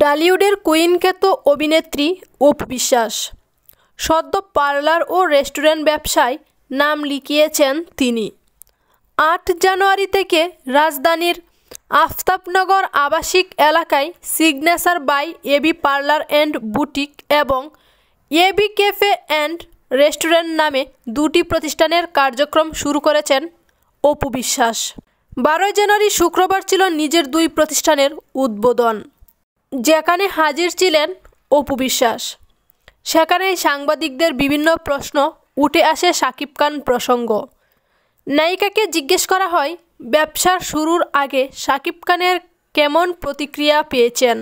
ডালিউডের কুইনখ্যাত অভিনেত্রী অপ বিশ্বাস সদ্য পার্লার ও রেস্টুরেন্ট ব্যবসায় নাম লিখিয়েছেন তিনি আট জানুয়ারি থেকে রাজধানীর আফতাবনগর আবাসিক এলাকায় signature by AB parlour and boutique এবং এবি ক্যাফে অ্যান্ড রেস্টুরেন্ট নামে দুটি প্রতিষ্ঠানের কার্যক্রম শুরু করেছেন অপু বিশ্বাস বারোই জানুয়ারি শুক্রবার ছিল নিজের দুই প্রতিষ্ঠানের উদ্বোধন যেখানে হাজির ছিলেন অপু বিশ্বাস সেখানে সাংবাদিকদের বিভিন্ন প্রশ্ন উঠে আসে সাকিব খান প্রসঙ্গ নায়িকাকে জিজ্ঞেস করা হয় ব্যবসার শুরুর আগে সাকিব খানের কেমন প্রতিক্রিয়া পেয়েছেন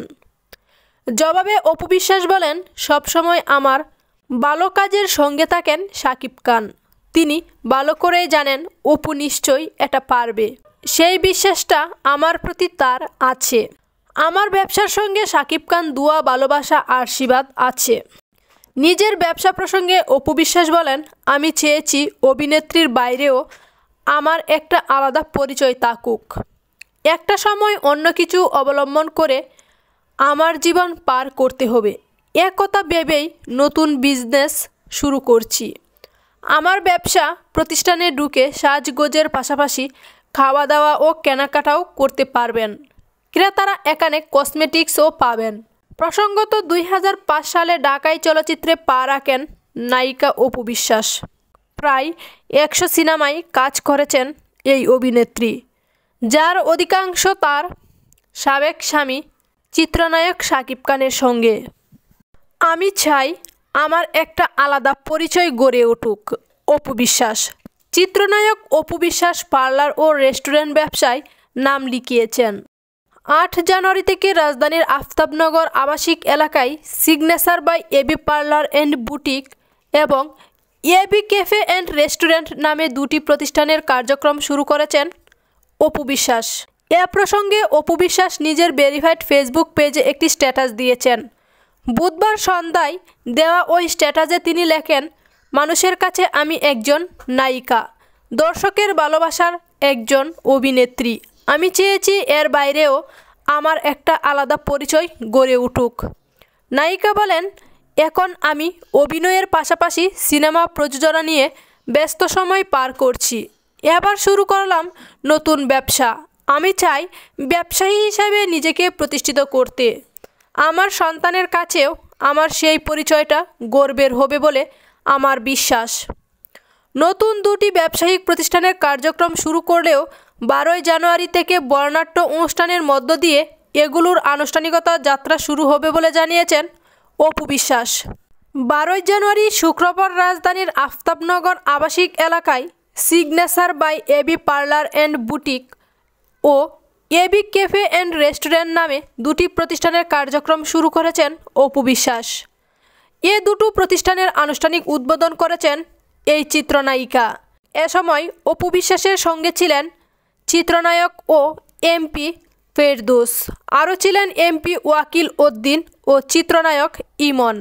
জবাবে অপু বিশ্বাস বলেন সবসময় আমার ভালো কাজের সঙ্গে থাকেন সাকিব খান তিনি ভালো করেই জানেন অপু নিশ্চয়ই এটা পারবে সেই বিশ্বাসটা আমার প্রতি তার আছে আমার ব্যবসার সঙ্গে সাকিব খান দুয়া ভালোবাসা আর শিবাদ আছে নিজের ব্যবসা প্রসঙ্গে অপু বিশ্বাস বলেন আমি চেয়েছি অভিনেত্রীর বাইরেও আমার একটা আলাদা পরিচয় তাকুক একটা সময় অন্য কিছু অবলম্বন করে আমার জীবন পার করতে হবে এক কথা ভেবেই নতুন বিজনেস শুরু করছি আমার ব্যবসা প্রতিষ্ঠানে ঢুকে সাজগোজের পাশাপাশি খাওয়া দাওয়া ও কেনাকাটাও করতে পারবেন ক্রেতারা এখানে কসমেটিক্সও পাবেন প্রসঙ্গত দুই সালে ঢাকায় চলচ্চিত্রে পা রাখেন নায়িকা অপু বিশ্বাস প্রায় একশো সিনেমায় কাজ করেছেন এই অভিনেত্রী যার অধিকাংশ তার সাবেক স্বামী চিত্রনায়ক সাকিব খানের সঙ্গে আমি চাই আমার একটা আলাদা পরিচয় গড়ে উঠুক অপু বিশ্বাস চিত্রনায়ক অপু বিশ্বাস পার্লার ও রেস্টুরেন্ট ব্যবসায় নাম লিখিয়েছেন আট জানুয়ারি থেকে রাজধানীর আফতাবনগর আবাসিক এলাকায় signature by AB parlour and boutique এবং এবি ক্যাফে অ্যান্ড রেস্টুরেন্ট নামে দুটি প্রতিষ্ঠানের কার্যক্রম শুরু করেছেন অপু বিশ্বাস এ প্রসঙ্গে অপু বিশ্বাস নিজের ভেরিফাইড ফেসবুক পেজে একটি স্ট্যাটাস দিয়েছেন বুধবার সন্ধ্যায় দেওয়া ওই স্ট্যাটাসে তিনি লেখেন মানুষের কাছে আমি একজন নায়িকা দর্শকের ভালোবাসার একজন অভিনেত্রী আমি চেয়েছি এর বাইরেও আমার একটা আলাদা পরিচয় গড়ে উঠুক নায়িকা বলেন এখন আমি অভিনয়ের পাশাপাশি সিনেমা প্রযোজনা নিয়ে ব্যস্ত সময় পার করছি এবার শুরু করলাম নতুন ব্যবসা আমি চাই ব্যবসায়ী হিসাবে নিজেকে প্রতিষ্ঠিত করতে আমার সন্তানের কাছেও আমার সেই পরিচয়টা গর্বের হবে বলে আমার বিশ্বাস নতুন দুটি ব্যবসায়িক প্রতিষ্ঠানের কার্যক্রম শুরু করলেও বারোই জানুয়ারি থেকে বর্ণাঢ্য অনুষ্ঠানের মধ্য দিয়ে এগুলোর আনুষ্ঠানিকতা যাত্রা শুরু হবে বলে জানিয়েছেন অপু বিশ্বাস বারোই জানুয়ারি শুক্রবার রাজধানীর আফতাবনগর আবাসিক এলাকায় signature by AB parlour and boutique ও এবি ক্যাফে অ্যান্ড রেস্টুরেন্ট নামে দুটি প্রতিষ্ঠানের কার্যক্রম শুরু করেছেন অপু বিশ্বাস এ দুটো প্রতিষ্ঠানের আনুষ্ঠানিক উদ্বোধন করেছেন এই চিত্রনায়িকা এ সময় অপু বিশ্বাসের সঙ্গে ছিলেন চিত্রনায়ক ও এমপি ফেরদোস আরও ছিলেন এমপি ওয়াকিল উদ্দিন ও চিত্রনায়ক ইমন